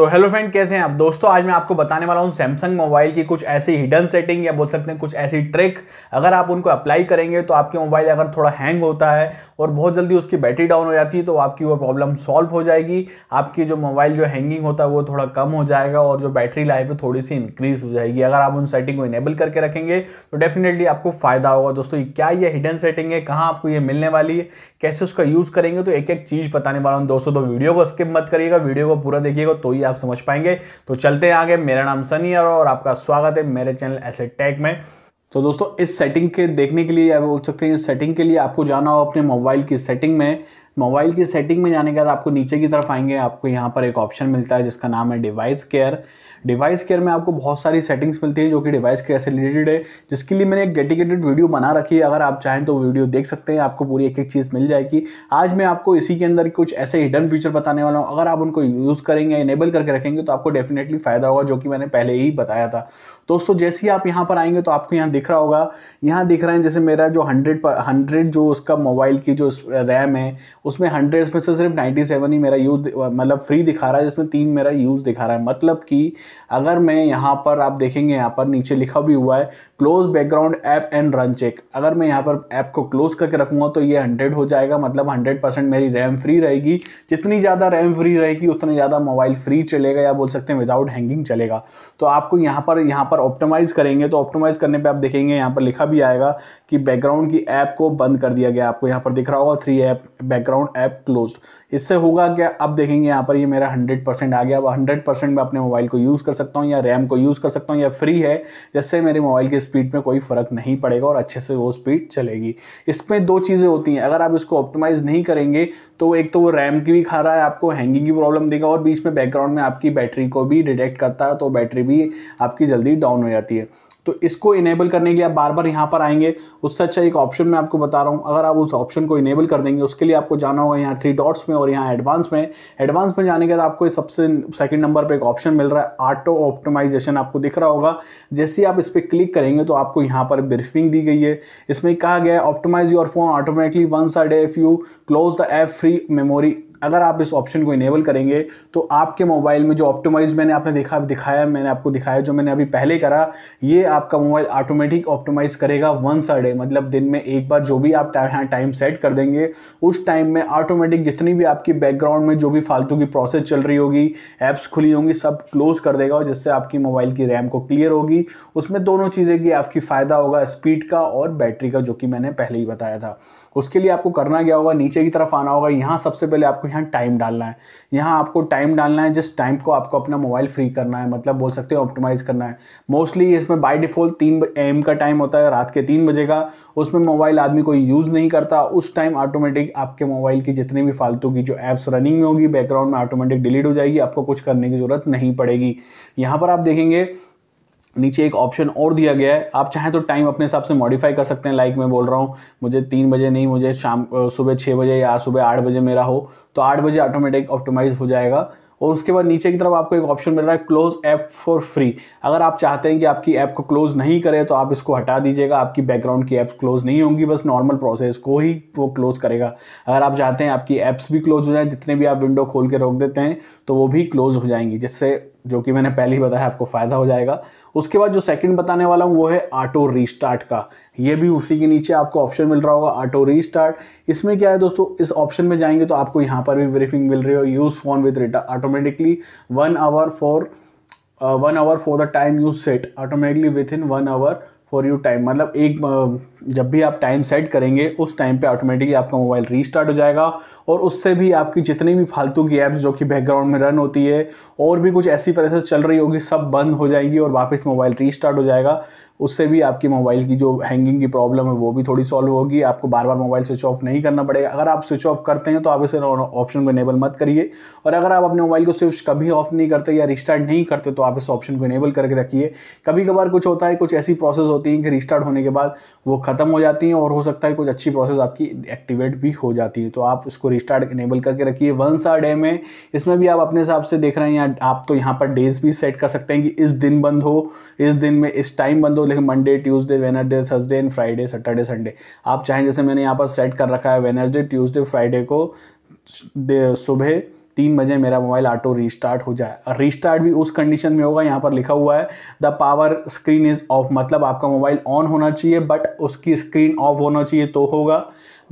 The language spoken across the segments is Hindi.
तो हेलो फ्रेंड कैसे हैं आप दोस्तों आज मैं आपको बताने वाला हूं सैमसंग मोबाइल की कुछ ऐसी हिडन सेटिंग या बोल सकते हैं कुछ ऐसी ट्रिक अगर आप उनको अप्लाई करेंगे तो आपके मोबाइल अगर थोड़ा हैंग होता है और बहुत जल्दी उसकी बैटरी डाउन हो जाती है तो आपकी वो प्रॉब्लम सॉल्व हो जाएगी आपकी जो मोबाइल जो हैंगिंग होता है वो थोड़ा कम हो जाएगा और जो बैटरी लाइफ है थोड़ी सी इंक्रीज हो जाएगी अगर आप उन सेटिंग को इनेबल करके रखेंगे तो डेफिनेटली आपको फायदा होगा दोस्तों क्या ये हिडन सेटिंग है कहाँ आपको ये मिलने वाली है कैसे उसका यूज़ करेंगे तो एक एक चीज़ बताने वाला हूँ दोस्तों तो वीडियो को स्किप मत करिएगा वीडियो को पूरा देखिएगा तो ही आप समझ पाएंगे तो चलते हैं आगे मेरा नाम सनी और आपका स्वागत है मेरे चैनल एसेट टैग में तो दोस्तों इस सेटिंग के देखने के लिए आप बोल सकते हैं इस सेटिंग के लिए आपको जाना हो अपने मोबाइल की सेटिंग में मोबाइल की सेटिंग में जाने के बाद आपको नीचे की तरफ आएंगे आपको यहाँ पर एक ऑप्शन मिलता है जिसका नाम है डिवाइस केयर डिवाइस केयर में आपको बहुत सारी सेटिंग्स मिलती है जो कि डिवाइस केयर से रिलेटेड है जिसके लिए मैंने एक डेडिकेटेड वीडियो बना रखी है अगर आप चाहें तो वीडियो देख सकते हैं आपको पूरी एक एक चीज़ मिल जाएगी आज मैं आपको इसी के अंदर कुछ ऐसे हिडन फीचर बताने वाला हूँ अगर आप उनको यूज़ करेंगे इनेबल करके रखेंगे तो आपको डेफिनेटली फ़ायदा होगा जो कि मैंने पहले ही बताया था दोस्तों जैसे ही आप यहाँ पर आएंगे तो आपको यहाँ दिख रहा होगा यहाँ दिख रहा है जैसे मेरा जो हंड्रेड पर हंड्रेड जो उसका मोबाइल की जो रैम है उसमें हंड्रेड में से सिर्फ सेवन ही मेरा यूज मतलब फ्री दिखा रहा है जिसमें तीन मेरा यूज़ दिखा रहा है मतलब कि अगर मैं यहाँ पर आप देखेंगे यहाँ पर नीचे लिखा भी हुआ है close background app and run check अगर मैं यहाँ पर ऐप को क्लोज करके रखूँगा तो ये हंड्रेड हो जाएगा मतलब हंड्रेड परसेंट मेरी रैम फ्री रहेगी जितनी ज़्यादा रैम फ्री रहेगी उतनी ज़्यादा मोबाइल फ्री चलेगा या बोल सकते हैं विदाउट हैंगिंग चलेगा तो आपको यहाँ पर यहाँ पर ऑप्टोमाइज़ करेंगे तो ऑप्टोमाइज़ करने पर आप देखेंगे यहाँ पर लिखा भी आएगा कि बैकग्राउंड की ऐप को बंद कर दिया गया आपको यहाँ पर दिख रहा होगा three app background background app close इससे होगा क्या अब देखेंगे यहाँ पर ये मेरा 100 परसेंट आ गया अब 100 परसेंट मैं अपने मोबाइल को यूज़ कर सकता हूँ या रैम को यूज़ कर सकता हूँ या फ्री है जिससे मेरे मोबाइल की स्पीड में कोई फ़र्क नहीं पड़ेगा और अच्छे से वो स्पीड चलेगी इसमें दो चीज़ें होती हैं अगर आप इसको ऑप्टिमाइज़ नहीं करेंगे तो एक तो वो रैम की भी खा रहा है आपको हैंगिंग की प्रॉब्लम देगा और बीच में बैकग्राउंड में आपकी बैटरी को भी डिटेक्ट करता है तो बैटरी भी आपकी जल्दी डाउन हो जाती है तो इसको इनेबल करने के लिए आप बार बार यहाँ पर आएंगे उससे अच्छा एक ऑप्शन मैं आपको बता रहा हूँ अगर आप उस ऑप्शन को इनेबल कर देंगे उसके लिए आपको जाना होगा यहाँ थ्री डॉट्स में और यहाँ एडवांस में एडवांस में जाने के बाद आपको सबसे सेकंड नंबर पे एक ऑप्शन मिल रहा है ऑटो ऑप्टिमाइजेशन आपको दिख रहा होगा जैसे ही आप इस पर क्लिक करेंगे तो आपको यहाँ पर ब्रीफिंग दी गई है इसमें कहा गया है your phone automatically once side if you close the app free memory अगर आप इस ऑप्शन को इनेबल करेंगे तो आपके मोबाइल में जो ऑप्टोमाइज मैंने आपने देखा दिखाया मैंने आपको दिखाया जो मैंने अभी पहले करा ये आपका मोबाइल ऑटोमेटिक ऑप्टोमाइज करेगा वंस अ डे मतलब दिन में एक बार जो भी आप टाइम सेट कर देंगे उस टाइम में ऑटोमेटिक जितनी भी आपकी बैकग्राउंड में जो भी फालतू की प्रोसेस चल रही होगी ऐप्स खुली होंगी सब क्लोज कर देगा और जिससे आपकी मोबाइल की रैम को क्लियर होगी उसमें दोनों चीज़ें की आपकी फ़ायदा होगा स्पीड का और बैटरी का जो कि मैंने पहले ही बताया था उसके लिए आपको करना क्या होगा नीचे की तरफ आना होगा यहाँ सबसे पहले आपको यहाँ टाइम डालना है यहाँ आपको टाइम डालना है जिस टाइम को आपको अपना मोबाइल फ्री करना है मतलब बोल सकते हो ऑप्टिमाइज़ करना है मोस्टली इसमें बाय डिफ़ॉल्ट तीन एम का टाइम होता है रात के तीन बजे का उसमें मोबाइल आदमी कोई यूज़ नहीं करता उस टाइम ऑटोमेटिक आपके मोबाइल की जितनी भी फालतू की जो ऐप्स रनिंग में होगी बैकग्राउंड में ऑटोमेटिक डिलीट हो जाएगी आपको कुछ करने की ज़रूरत नहीं पड़ेगी यहाँ पर आप देखेंगे नीचे एक ऑप्शन और दिया गया है आप चाहें तो टाइम अपने हिसाब से मॉडिफाई कर सकते हैं लाइक मैं बोल रहा हूँ मुझे तीन बजे नहीं मुझे शाम सुबह छः बजे या सुबह आठ बजे मेरा हो तो आठ बजे ऑटोमेटिक ऑप्टिमाइज हो जाएगा और उसके बाद नीचे की तरफ आपको एक ऑप्शन मिल रहा है क्लोज ऐप फॉर फ्री अगर आप चाहते हैं कि आपकी ऐप को क्लोज नहीं करें तो आप इसको हटा दीजिएगा आपकी बैकग्राउंड की ऐप्स क्लोज नहीं होंगी बस नॉर्मल प्रोसेस को ही वो क्लोज करेगा अगर आप चाहते हैं आपकी ऐप्स भी क्लोज हो जाए जितने भी आप विंडो खोल के रोक देते हैं तो वो भी क्लोज हो जाएंगी जिससे जो कि मैंने पहले ही बताया आपको फ़ायदा हो जाएगा उसके बाद जो सेकंड बताने वाला हूँ वो है ऑटो रीस्टार्ट का ये भी उसी के नीचे आपको ऑप्शन मिल रहा होगा ऑटो रीस्टार्ट इसमें क्या है दोस्तों इस ऑप्शन में जाएंगे तो आपको यहाँ पर भी ब्रीफिंग मिल रही हो यूज़ फोन विद रिटा automatically one hour for one hour for the time you set automatically within one hour for you time मतलब एक जब भी आप टाइम सेट करेंगे उस टाइम पे ऑटोमेटिकली आपका मोबाइल रीस्टार्ट हो जाएगा और उससे भी आपकी जितनी भी फालतू की ऐप्स जो कि बैकग्राउंड में रन होती है और भी कुछ ऐसी प्रोसेस चल रही होगी सब बंद हो जाएगी और वापस मोबाइल रीस्टार्ट हो जाएगा उससे भी आपकी मोबाइल की जो हैंगिंग की प्रॉब्लम है वो भी थोड़ी सॉल्व होगी आपको बार बार मोबाइल स्विच ऑफ नहीं करना पड़ेगा अगर आप स्विच ऑफ करते हैं तो आप इसे ऑप्शन को इनेबल मत करिए और अगर आप अपने मोबाइल को स्विच कभी ऑफ नहीं करते या रिस्टार्ट नहीं करते तो आप इस ऑप्शन को इनेबल करके रखिए कभी कभार कुछ होता है कुछ ऐसी प्रोसेस होती है कि रिस्टार्ट होने के बाद वो ख़त्म हो जाती हैं और हो सकता है कुछ अच्छी प्रोसेस आपकी एक्टिवेट भी हो जाती है तो आप इसको रिस्टार्ट इनेबल करके रखिए वन सा डे में इसमें भी आप अपने हिसाब से देख रहे हैं आप तो यहाँ पर डेज भी सेट कर सकते हैं कि इस दिन बंद हो इस दिन में इस टाइम बंद हो लेकिन Monday Tuesday Wednesday Thursday and Friday Saturday Sunday आप चाहें जैसे मैंने यहाँ पर सेट कर रखा है वेनर्सडे ट्यूसडे फ्राइडे को सुबह तीन बजे मेरा मोबाइल ऑटो रीस्टार्ट हो जाए रीस्टार्ट भी उस कंडीशन में होगा यहाँ पर लिखा हुआ है the power screen is off मतलब आपका मोबाइल ऑन होना चाहिए बट उसकी स्क्रीन ऑफ होना चाहिए तो होगा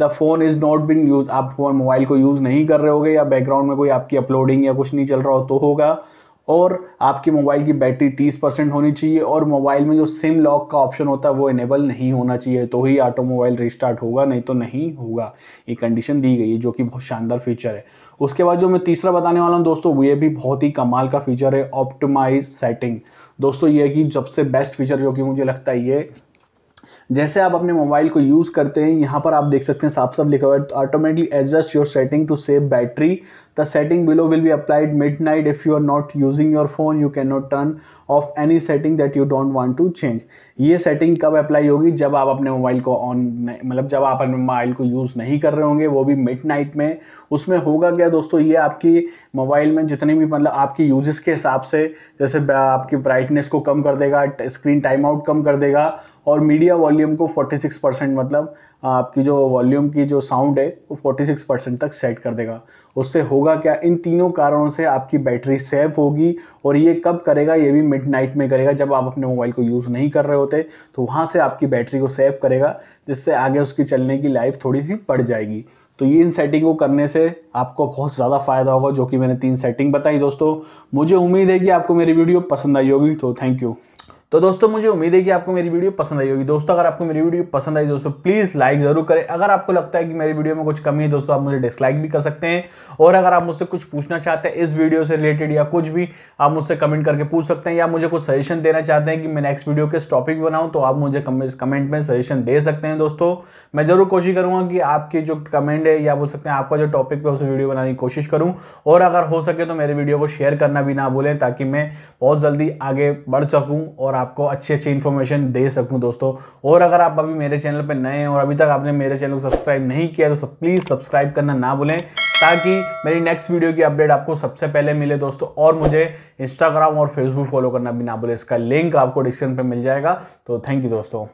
the phone is not in use आप फ़ोन मोबाइल को यूज़ नहीं कर रहे होगे या बैकग्राउंड में कोई आपकी अपलोडिंग या कुछ नहीं चल रहा हो तो होगा और आपके मोबाइल की बैटरी 30 परसेंट होनी चाहिए और मोबाइल में जो सिम लॉक का ऑप्शन होता है वो इनेबल नहीं होना चाहिए तो ही ऑटोमोबाइल रिस्टार्ट होगा नहीं तो नहीं होगा ये कंडीशन दी गई है जो कि बहुत शानदार फीचर है उसके बाद जो मैं तीसरा बताने वाला हूँ दोस्तों ये भी बहुत ही कमाल का फीचर है ऑप्टोमाइज सेटिंग दोस्तों ये कि सबसे बेस्ट फीचर जो कि मुझे लगता है ये जैसे आप अपने मोबाइल को यूज़ करते हैं यहाँ पर आप देख सकते हैं साफ साफ लिखा हुआ है automatically adjust your setting to save battery The setting below will be applied midnight. If you are not using your phone, you cannot turn off any setting that you don't want to change. ये सेटिंग कब अप्लाई होगी जब आप अपने मोबाइल को ऑन मतलब जब आप अपने मोबाइल को यूज़ नहीं कर रहे होंगे वो भी मिडनाइट में उसमें होगा क्या दोस्तों ये आपकी मोबाइल में जितने भी मतलब आपकी यूजेस के हिसाब से जैसे आपकी ब्राइटनेस को कम कर देगा स्क्रीन टाइम आउट कम कर देगा और मीडिया वॉल्यूम को 46 परसेंट मतलब आपकी जो वॉल्यूम की जो साउंड है वो 46 परसेंट तक सेट कर देगा उससे होगा क्या इन तीनों कारणों से आपकी बैटरी सेव होगी और ये कब करेगा ये भी मिड नाइट में करेगा जब आप अपने मोबाइल को यूज़ नहीं कर रहे होते तो वहाँ से आपकी बैटरी को सेव करेगा जिससे आगे उसकी चलने की लाइफ थोड़ी सी बढ़ जाएगी तो ये इन सेटिंग को करने से आपको बहुत ज़्यादा फ़ायदा होगा जो कि मैंने तीन सेटिंग बताई दोस्तों मुझे उम्मीद है कि आपको मेरी वीडियो पसंद आई होगी तो थैंक यू तो दोस्तों मुझे उम्मीद है कि आपको मेरी वीडियो पसंद आई होगी दोस्तों अगर आपको मेरी वीडियो पसंद आई दोस्तों प्लीज़ लाइक जरूर करें अगर आपको लगता है कि मेरी वीडियो में कुछ कमी है दोस्तों आप मुझे डिसलाइक भी कर सकते हैं और अगर आप मुझसे कुछ पूछना चाहते हैं इस वीडियो से रिलेटेड या कुछ भी आप मुझसे कमेंट करके पूछ सकते हैं या मुझे कुछ सजेशन देना चाहते हैं कि मैं नेक्स्ट वीडियो किस टॉपिक बनाऊँ तो आप मुझे कमेंट में सजेशन दे सकते हैं दोस्तों मैं जरूर कोशिश करूंगा कि आपकी जो कमेंट है या बोल सकते हैं आपका जो टॉपिक है उसे वीडियो बनाने की कोशिश करूँ और अगर हो सके तो मेरे वीडियो को शेयर करना भी ना भूलें ताकि मैं बहुत जल्दी आगे बढ़ सकूँ और आपको अच्छी अच्छी इन्फॉर्मेशन दे सकूँ दोस्तों और अगर आप अभी मेरे चैनल पर नए हैं और अभी तक आपने मेरे चैनल को सब्सक्राइब नहीं किया तो प्लीज़ सब्सक्राइब करना ना भूलें ताकि मेरी नेक्स्ट वीडियो की अपडेट आपको सबसे पहले मिले दोस्तों और मुझे इंस्टाग्राम और फेसबुक फॉलो करना भी ना भूलें इसका लिंक आपको डिस्क्रिप्शन पर मिल जाएगा तो थैंक यू दोस्तों